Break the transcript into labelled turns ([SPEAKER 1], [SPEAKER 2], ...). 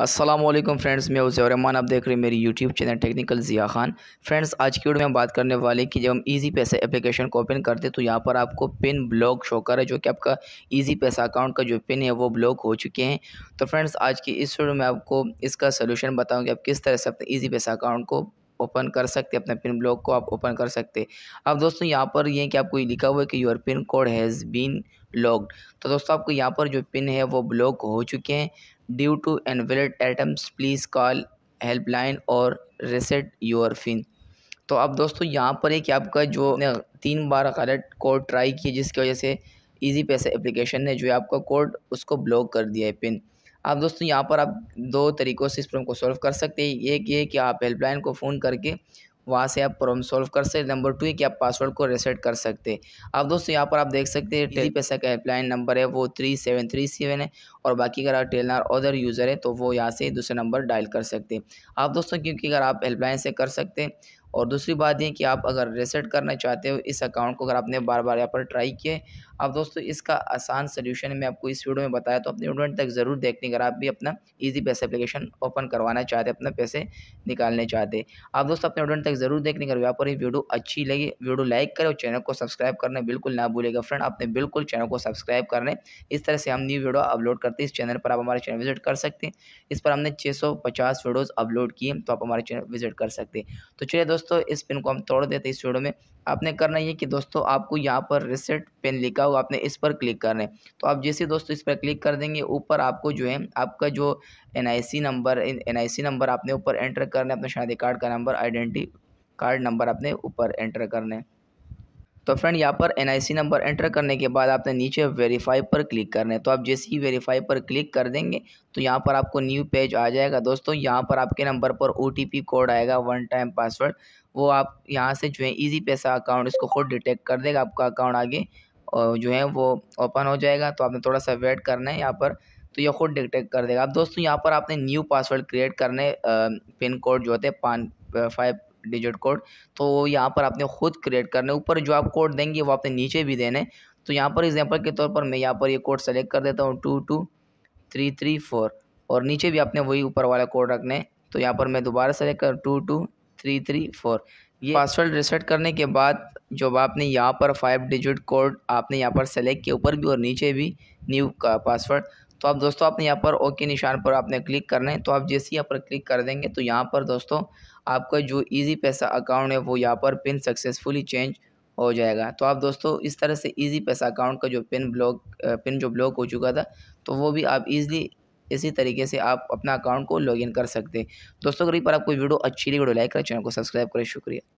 [SPEAKER 1] Aslam friends मैं उसे रहमान आप देख रहे हैं मेरी YouTube channel technical Zia Khan friends आज की वीडियो में बात करने वाले कि जब हम इजी पैसे एप्लीकेशन को ओपन करते हैं तो यहाँ पर आपको पिन ब्लॉक शो कर है जो कि आपका इजी पैसा अकाउंट का जो पिन है वो ब्लॉक हो चुके हैं तो फ्रेंड्स आज की इस वीडियो में आपको इसका सोल्यूशन बताऊँ कि आप किस तरह से अपने ईजी पैसा अकाउंट को ओपन कर सकते अपने पिन ब्लॉक को आप ओपन कर सकते अब दोस्तों यहाँ पर ये कि आपको ये लिखा हुआ है कि your pin code has been locked तो दोस्तों आपको यहाँ पर जो पिन है वो ब्लॉक हो चुके हैं due to invalid attempts please call helpline और रिसेट योर पिन तो अब दोस्तों यहाँ पर है कि आपका जो तीन बार गलत कोड ट्राई किए जिसकी वजह से ईजी पैसा एप्लीकेशन ने जो है आपका कोड उसको ब्लॉक कर दिया है पिन आप दोस्तों यहाँ पर आप दो तरीक़ों से इस प्रॉब्लम को सॉल्व कर सकते हैं एक ये कि आप हेल्पलाइन को फ़ोन करके वहाँ से आप प्रॉब्लम सॉल्व कर सकते नंबर टू है कि आप पासवर्ड को रिसेट कर सकते हैं अब दोस्तों यहाँ पर आप देख सकते हैं टेली पैसा का हेल्पलाइन नंबर है वो थ्री सेवन थ्री सेवन है और बाकी अगर आप टेलनार अदर यूज़र है तो वो यहाँ से दूसरा नंबर डायल कर सकते हैं आप दोस्तों क्योंकि अगर आप हेल्पलाइन से कर सकते हैं और दूसरी बात ये कि आप अगर रिसेट करना चाहते हो इस अकाउंट को अगर आपने बार बार यहाँ पर ट्राई किए अब दोस्तों इसका आसान सोल्यूशन मैं आपको इस वीडियो में बताया तो अपने वीडियो तक ज़रूर देखने अगर आप भी अपना ईजी पैसे एप्लीकेशन ओपन करवाना चाहते अपना पैसे निकालने चाहते आप दोस्तों अपने वीडियो तक ज़रूर देखने अगर यहाँ पर ही वीडियो अच्छी लगी वीडियो लाइक करें और चैनल को सब्सक्राइब करना बिल्कुल ना भूलेगा फ्रेंड आपने बिल्कुल चैनल को सब्सक्राइब करने इस तरह से हम न्यू वीडियो अपलोड करते हैं इस चैनल पर आप हमारे चैनल विजिट कर सकते हैं इस पर हमने छः वीडियोज़ अपलोड किए तो आप हमारे चैनल विजिट कर सकते हैं तो चलिए दोस्तों दोस्तों इस पिन को हम तोड़ देते हैं इस वीडियो में आपने करना ये कि दोस्तों आपको यहाँ पर रिसेट पेन लिखा होगा आपने इस पर क्लिक करना है तो आप जैसे दोस्तों इस पर क्लिक कर देंगे ऊपर आपको जो है आपका जो एन नंबर एन नंबर आपने ऊपर एंटर करना है अपने शादी कार्ड का नंबर आइडेंटी कार्ड नंबर अपने ऊपर एंटर करना है तो फ्रेंड यहाँ पर एन नंबर एंटर करने के बाद आपने नीचे वेरीफाई पर क्लिक करना है तो आप जैसे ही वेरीफाई पर क्लिक कर देंगे तो यहाँ पर आपको न्यू पेज आ जाएगा दोस्तों यहाँ पर आपके नंबर पर ओ कोड आएगा वन टाइम पासवर्ड वो आप यहाँ से जो है ईजी पैसा अकाउंट इसको खुद डिटेक्ट कर देगा आपका अकाउंट आगे और जो है वो ओपन हो जाएगा तो आपने थोड़ा सा वेट करना है यहाँ पर तो ये खुद डिटेक्ट कर देगा अब दोस्तों यहाँ पर आपने न्यू पासवर्ड क्रिएट करने पिन कोड जो होते हैं पान फाइव डिजिट कोड तो यहाँ पर आपने खुद क्रिएट करने ऊपर जो आप कोड देंगे वो आपने नीचे भी देने तो यहाँ पर एग्जाम्पल के तौर पर मैं यहाँ पर ये यह कोड सेलेक्ट कर देता हूँ two two three three four और नीचे भी आपने वही ऊपर वाला कोड रखने तो यहाँ पर मैं दोबारा सेलेक्ट कर two two three three four ये पासवर्ड रिसेट करने के बाद जब आपने यहाँ पर फाइव डिजिट कोड आपने यहाँ पर सेलेक्ट किया ऊपर भी और नीचे भी न्यू का पासवर्ड तो आप दोस्तों आपने यहाँ पर ओके निशान पर आपने क्लिक करना है तो आप जैसे यहाँ पर क्लिक कर देंगे तो यहाँ पर दोस्तों आपका जो ईजी पैसा अकाउंट है वो यहाँ पर पिन सक्सेसफुली चेंज हो जाएगा तो आप दोस्तों इस तरह से इजी पैसा अकाउंट का जो पिन ब्लॉक पिन जो ब्लॉक हो चुका था तो वो भी आप ईज़िली इसी तरीके से आप अपना अकाउंट को लॉगिन कर सकते हैं दोस्तों अगर पर आपको वीडियो अच्छी लगी वीडियो लाइक करें चैनल को सब्सक्राइब करें शुक्रिया